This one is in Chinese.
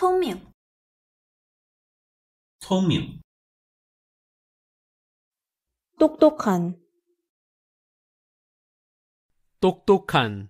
聪明，聪明，똑똑 한， 똑똑 한。